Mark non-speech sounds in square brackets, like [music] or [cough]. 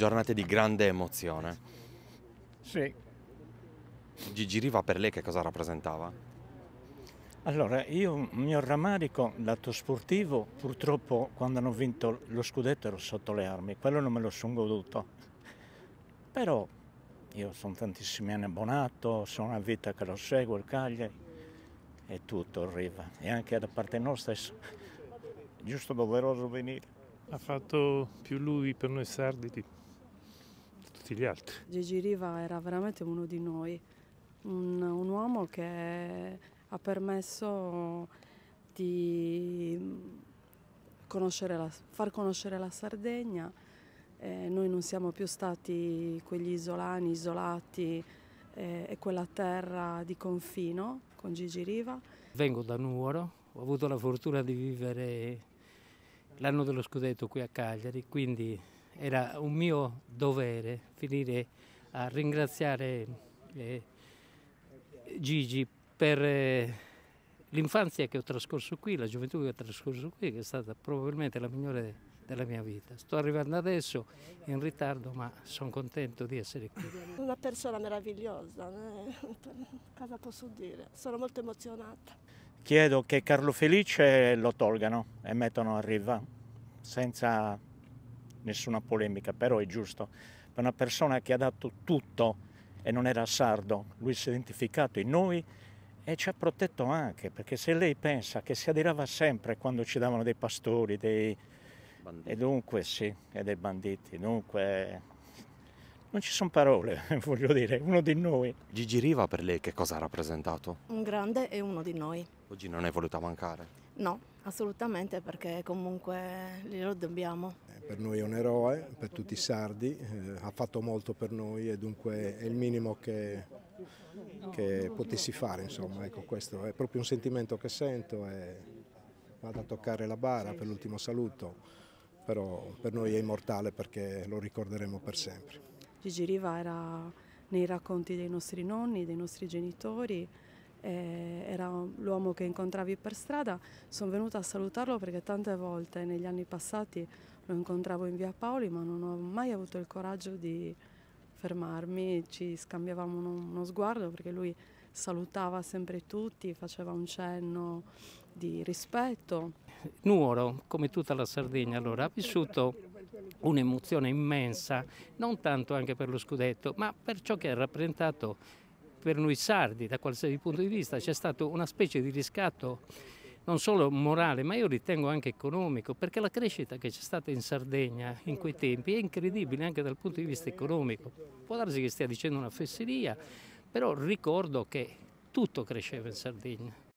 giornate di grande emozione. Sì. Gigi Riva per lei che cosa rappresentava? Allora, io, il mio rammarico, lato sportivo, purtroppo quando hanno vinto lo scudetto ero sotto le armi, quello non me lo sono goduto. Però io sono tantissimi anni abbonato, sono una vita che lo seguo, il Cagliari, e tutto il Riva. E anche da parte nostra è giusto doveroso venire. Ha fatto più lui per noi sardi tutti gli altri. Gigi Riva era veramente uno di noi, un, un uomo che ha permesso di conoscere la, far conoscere la Sardegna. Eh, noi non siamo più stati quegli isolani, isolati eh, e quella terra di confino con Gigi Riva. Vengo da Nuoro, ho avuto la fortuna di vivere l'anno dello scudetto qui a Cagliari, quindi era un mio dovere finire a ringraziare eh, Gigi per eh, l'infanzia che ho trascorso qui, la gioventù che ho trascorso qui, che è stata probabilmente la migliore della mia vita. Sto arrivando adesso in ritardo, ma sono contento di essere qui. Una persona meravigliosa, eh? [laughs] cosa posso dire? Sono molto emozionata. Chiedo che Carlo Felice lo tolgano e mettano a riva, senza nessuna polemica, però è giusto. Per una persona che ha dato tutto e non era sardo, lui si è identificato in noi e ci ha protetto anche, perché se lei pensa che si adirava sempre quando ci davano dei pastori, dei... Banditi. E dunque sì, e dei banditi, dunque non ci sono parole, [laughs] voglio dire, uno di noi. Gigi Riva per lei che cosa ha rappresentato? Un grande e uno di noi. Oggi non è voluta mancare? No, assolutamente perché comunque glielo dobbiamo per noi è un eroe, per tutti i sardi, eh, ha fatto molto per noi e dunque è il minimo che, che potessi fare, insomma, ecco, questo è proprio un sentimento che sento e vado a toccare la bara per l'ultimo saluto, però per noi è immortale perché lo ricorderemo per sempre. Gigi Riva era nei racconti dei nostri nonni, dei nostri genitori, eh, era l'uomo che incontravi per strada, sono venuta a salutarlo perché tante volte negli anni passati lo incontravo in via Paoli ma non ho mai avuto il coraggio di fermarmi, ci scambiavamo uno, uno sguardo perché lui salutava sempre tutti, faceva un cenno di rispetto. Nuoro, come tutta la Sardegna, allora, ha vissuto un'emozione immensa, non tanto anche per lo scudetto, ma per ciò che ha rappresentato per noi sardi da qualsiasi punto di vista c'è stato una specie di riscatto non solo morale ma io ritengo anche economico perché la crescita che c'è stata in Sardegna in quei tempi è incredibile anche dal punto di vista economico. Può darsi che stia dicendo una fesseria, però ricordo che tutto cresceva in Sardegna